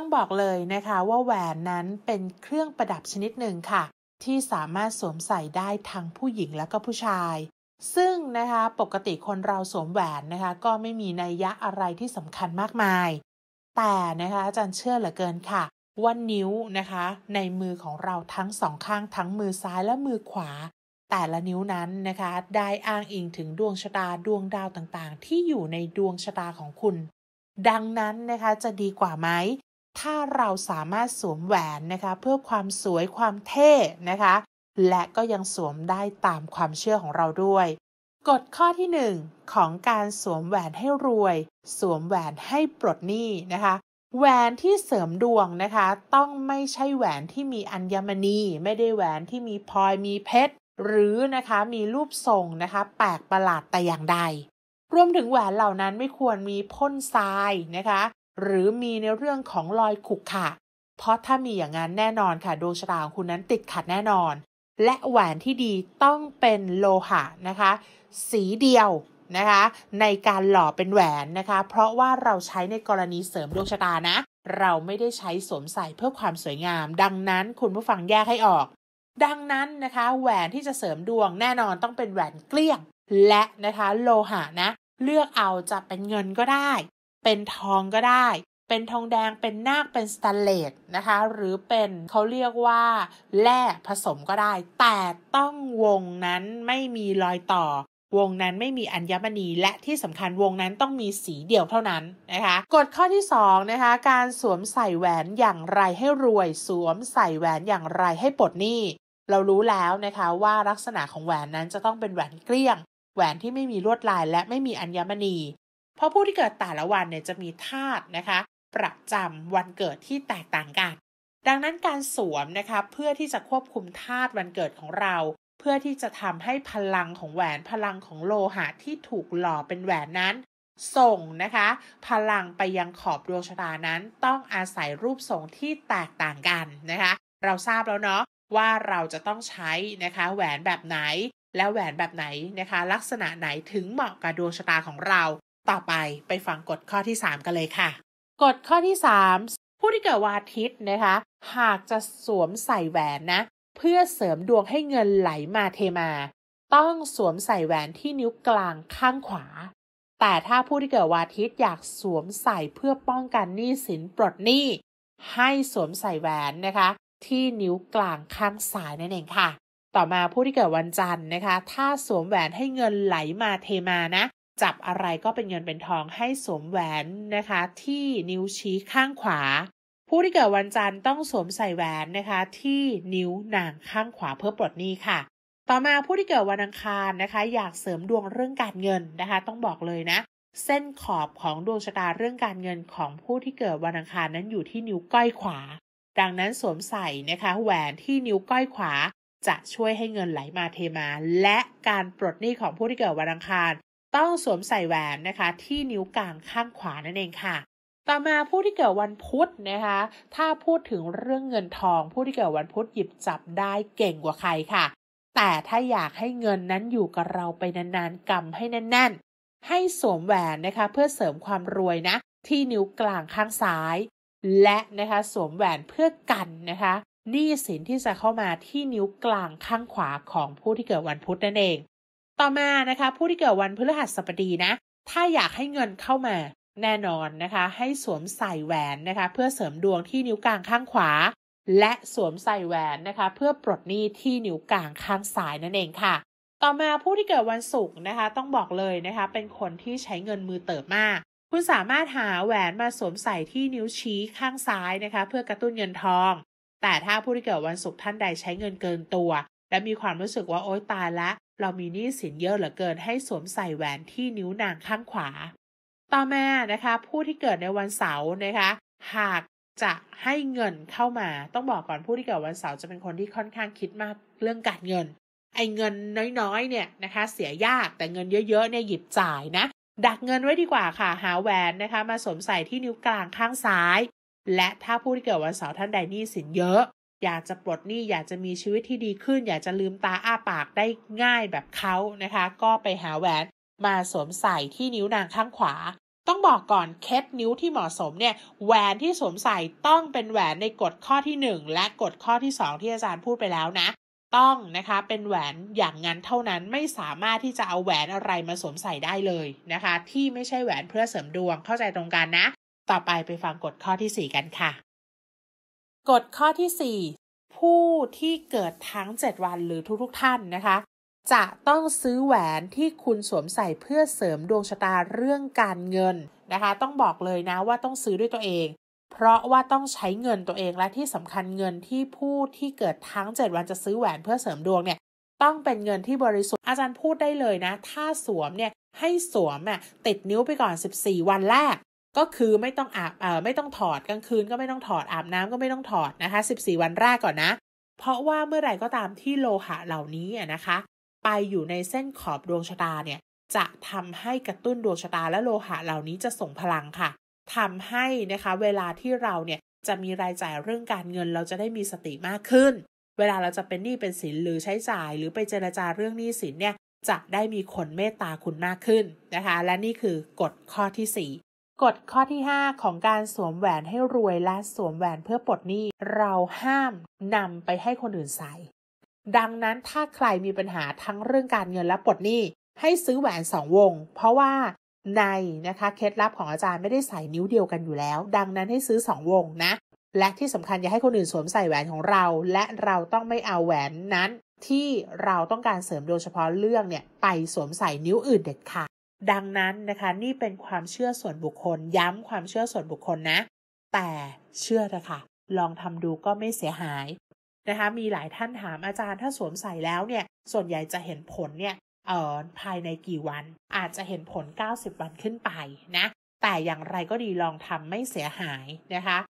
ต้องบอกเลยนะคะว่าแหวนนั้นเป็นเครื่องประดับชนิดหนึ่งค่ะ ที่สามารถสวมใส่ได้ทั้งผู้หญิงและก็ผู้ชาย ซึ่งนะคะปกติคนเราสวมแหวนนะคะ ก็ไม่มีนัยยะอะไรที่สำคัญมากมาย แต่นะคะอาจารย์เชื่อเหลือเกินค่ะว่านิ้วนะคะ ในมือของเราทั้งสองข้างทั้งมือซ้ายและมือขวา แต่ละนิ้วนั้นนะคะได้อ้างอิงถึงดวงชะตาดวงดาวต่างๆ ที่อยู่ในดวงชะตาของคุณ ดังนั้นนะคะจะดีกว่าไหมถ้าเราสามารถสวมแหวนนะคะ เพื่อความสวยความเท่นะคะ และก็ยังสวมได้ตามความเชื่อของเราด้วยกฎข้อที่ 1 ของการสวมแหวนให้รวย สวมแหวนให้ปลดหนี้นะคะ แหวนที่เสริมดวงนะคะ ต้องไม่ใช่แหวนที่มีอัญมณี ไม่ได้แหวนที่มีพลอยมีเพชร หรือนะคะมีรูปทรงนะคะ แปลกประหลาดแต่อย่างใด รวมถึงแหวนเหล่านั้นไม่ควรมีพ่นทรายนะคะหรือมีในเรื่องของรอยขุกขะเพราะถ้ามีอย่างนั้นแน่นอนค่ะดวงชะตาของคุณนั้นติดขัดแน่นอน และแหวนที่ดีต้องเป็นโลหะนะคะ สีเดียวนะคะ ในการหล่อเป็นแหวนนะคะ เพราะว่าเราใช้ในกรณีเสริมดวงชะตานะ เราไม่ได้ใช้สวมใส่เพื่อความสวยงาม ดังนั้นคุณผู้ฟังแยกให้ออก ดังนั้นนะคะ แหวนที่จะเสริมดวงแน่นอนต้องเป็นแหวนเกลี้ยง และนะคะโลหะนะ เลือกเอาจะเป็นเงินก็ได้เป็นทองก็ได้ เป็นทองแดง เป็นนาค เป็นสแตนเลส นะคะ หรือเป็นเขาเรียกว่า แร่ผสมก็ได้ แต่ต้องวงนั้นไม่มีรอยต่อ วงนั้นไม่มีอัญมณี และที่สำคัญวงนั้นต้องมีสีเดียวเท่านั้นนะคะกฎข้อที่2นะคะ การสวมใส่แหวนอย่างไรให้รวย สวมใส่แหวนอย่างไรให้ปลดหนี้ เรารู้แล้วนะคะว่าลักษณะของแหวนนั้นจะต้องเป็นแหวนเกลี้ยง แหวนที่ไม่มีลวดลาย และไม่มีอัญมณีเพราะผู้ที่เกิดแต่ละวันเนี่ยจะมีธาตุนะคะ ประจำวันเกิดที่แตกต่างกัน ดังนั้นการสวมนะคะเพื่อที่จะควบคุมธาตุวันเกิดของเรา เพื่อที่จะทำให้พลังของแหวนพลังของโลหะที่ถูกหล่อเป็นแหวนนั้น ส่งนะคะ พลังไปยังขอบดวงชะตานั้นต้องอาศัยรูปทรงที่แตกต่างกันนะคะ เราทราบแล้วเนาะว่าเราจะต้องใช้นะคะแหวนแบบไหน และแหวนแบบไหนนะคะลักษณะไหนถึงเหมาะกับดวงชะตาของเราต่อไปไปฟังกฎข้อที่ 3 กันเลยค่ะกฎข้อที่ 3 ผู้ที่เกิดวันอาทิตย์นะคะ หากจะสวมใส่แหวนนะ เพื่อเสริมดวงให้เงินไหลมาเทมา ต้องสวมใส่แหวนที่นิ้วกลางข้างขวา แต่ถ้าผู้ที่เกิดวันอาทิตย์อยากสวมใส่เพื่อป้องกันหนี้สินปลดหนี้ ให้สวมใส่แหวนนะคะ ที่นิ้วกลางข้างซ้ายนั่นเองค่ะ ต่อมาผู้ที่เกิดวันจันทร์นะคะถ้าสวมแหวนให้เงินไหลมาเทมานะจับอะไรก็เป็นเงินเป็นทองให้สวมแหวนนะคะ ที่นิ้วชี้ข้างขวา ผู้ที่เกิดวันจันทร์ต้องสวมใส่แหวนนะคะที่นิ้วนางข้างขวาเพื่อปลดหนี้ค่ะ ต่อมาผู้ที่เกิดวันอังคารนะคะอยากเสริมดวงเรื่องการเงินนะคะ ต้องบอกเลยนะ เส้นขอบของดวงชะตาเรื่องการเงินของผู้ที่เกิดวันอังคารนั้นอยู่ที่นิ้วก้อยขวา ดังนั้นสวมใส่นะคะ แหวนที่นิ้วก้อยขวาจะช่วยให้เงินไหลมาเทมา และการปลดหนี้ของผู้ที่เกิดวันอังคารต้องสวมใส่แหวนนะคะที่นิ้วกลางข้างขวานั่นเองค่ะต่อมาผู้ที่เกิดวันพุธนะคะ ถ้าพูดถึงเรื่องเงินทองผู้ที่เกิดวันพุธหยิบจับได้เก่งกว่าใครค่ะ แต่ถ้าอยากให้เงินนั้นอยู่กับเราไปนานๆกำให้แน่นๆ ให้สวมแหวนนะคะเพื่อเสริมความรวยนะที่นิ้วกลางข้างซ้าย และนะคะสวมแหวนเพื่อกันนะคะหนี้สินที่จะเข้ามาที่นิ้วกลางข้างขวาของผู้ที่เกิดวันพุธนั่นเองต่อมานะคะผู้ที่เกิดวันพฤหัสบดีนะถ้าอยากให้เงินเข้ามาแน่นอนนะคะให้สวมใส่แหวนนะคะเพื่อเสริมดวงที่นิ้วกลางข้างขวา และสวมใส่แหวนนะคะเพื่อปลดหนี้ที่นิ้วกลางข้างซ้ายนั่นเองค่ะ ต่อมาผู้ที่เกิดวันศุกร์นะคะต้องบอกเลยนะคะเป็นคนที่ใช้เงินมือเติบมาก คุณสามารถหาแหวนมาสวมใส่ที่นิ้วชี้ข้างซ้ายนะคะเพื่อกระตุ้นเงินทอง แต่ถ้าผู้ที่เกิดวันศุกร์ท่านใดใช้เงินเกินตัวและมีความรู้สึกว่าโอ๊ยตายละ เรามีหนี้สินเยอะเหลือเกินให้สวมใส่แหวนที่นิ้วนางข้างขวา ต่อมานะคะผู้ที่เกิดในวันเสาร์นะคะ หากจะให้เงินเข้ามา ต้องบอกก่อนผู้ที่เกิดวันเสาร์จะเป็นคนที่ค่อนข้างคิดมากเรื่องการเงิน ไอ้เงินน้อยๆเนี่ยนะคะเสียยากแต่เงินเยอะๆเนี่ยหยิบจ่ายนะดักเงินไว้ดีกว่าค่ะหาแหวนนะคะมาสวมใส่ที่นิ้วกลางข้างซ้าย และถ้าผู้ที่เกิดวันเสาร์ท่านใดหนี้สินเยอะอยากจะปลดหนี้อยากจะมีชีวิตที่ดีขึ้น อยากจะลืมตาอ้าปากได้ง่ายแบบเขานะคะ ก็ไปหาแหวนมาสวมใส่ที่นิ้วนางข้างขวา ต้องบอกก่อน เคสนิ้วที่เหมาะสมเนี่ยแหวนที่สวมใส่ต้องเป็นแหวนในกฎข้อที่ 1 และกฎข้อที่ 2 ที่อาจารย์พูดไปแล้วนะ ต้องนะคะเป็นแหวนอย่างนั้นเท่านั้นไม่สามารถที่จะเอาแหวนอะไรมาสวมใส่ได้เลยนะคะ ที่ไม่ใช่แหวนเพื่อเสริมดวงเข้าใจตรงกันนะ ต่อไปไปฟังกฎข้อที่ 4 กันค่ะกฎข้อที่ 4 ผู้ที่เกิดทั้ง 7 วันหรือทุกๆท่านนะคะ จะต้องซื้อแหวนที่คุณสวมใส่เพื่อเสริมดวงชะตาเรื่องการเงินนะคะต้องบอกเลยนะว่าต้องซื้อด้วยตัวเอง เพราะว่าต้องใช้เงินตัวเองและที่สำคัญเงินที่ผู้ที่เกิดทั้ง 7 วันจะซื้อแหวนเพื่อเสริมดวงเนี่ยต้องเป็นเงินที่บริสุทธิ์อาจารย์พูดได้เลยนะถ้าสวมเนี่ยให้สวมอ่ะติดนิ้วไปก่อน 14 วันแรกก็คือไม่ต้องอาบเอ่อไม่ต้องถอดกลางคืน ก็ไม่ต้องถอดอาบน้ำก็ไม่ต้องถอดนะคะ14 วันแรกก่อนนะ เพราะว่าเมื่อ ไหร่ก็ตามที่โลหะเหล่านี้นะคะ ไปอยู่ในเส้นขอบดวงชะตาเนี่ยจะทำให้กระตุ้นดวงชะตาและโลหะเหล่านี้จะส่งพลังค่ะ ทำให้นะคะเวลาที่เราเนี่ยจะมีรายจ่ายเรื่องการเงินเราจะได้มีสติมากขึ้น เวลาเราจะเป็นหนี้เป็นสินหรือใช้จ่าย หรือไปเจรจาเรื่องหนี้สินเนี่ยจะได้มีคนเมตตาคุณมากขึ้นนะคะ และนี่คือกฎข้อที่กฎข้อที่ 5 ของการสวมแหวนให้รวยและสวมแหวนเพื่อปลดหนี้ เราห้ามนำไปให้คนอื่นใส่ ดังนั้นถ้าใครมีปัญหาทั้งเรื่องการเงินและปลดหนี้ ให้ซื้อแหวนสองวงเพราะว่าในนะคะเคล็ดลับของอาจารย์ไม่ได้ใส่นิ้วเดียวกันอยู่แล้ว ดังนั้นให้ซื้อสองวงนะและที่สำคัญอย่าให้คนอื่นสวมใส่แหวนของเรา และเราต้องไม่เอาแหวนนั้น ที่เราต้องการเสริมโดยเฉพาะเรื่องเนี่ยไปสวมใส่นิ้วอื่นเด็ดขาดดังนั้นนะคะนี่เป็นความเชื่อส่วนบุคคล ย้ำความเชื่อส่วนบุคคลนะ แต่เชื่อเถอะค่ะลองทำดูก็ไม่เสียหายนะคะ มีหลายท่านถามอาจารย์ถ้าสวมใส่แล้วเนี่ยส่วนใหญ่จะเห็นผลเนี่ยเอ่อภายในกี่วัน อาจจะเห็นผล 90 วันขึ้นไปนะ แต่อย่างไรก็ดีลองทำไม่เสียหายนะคะ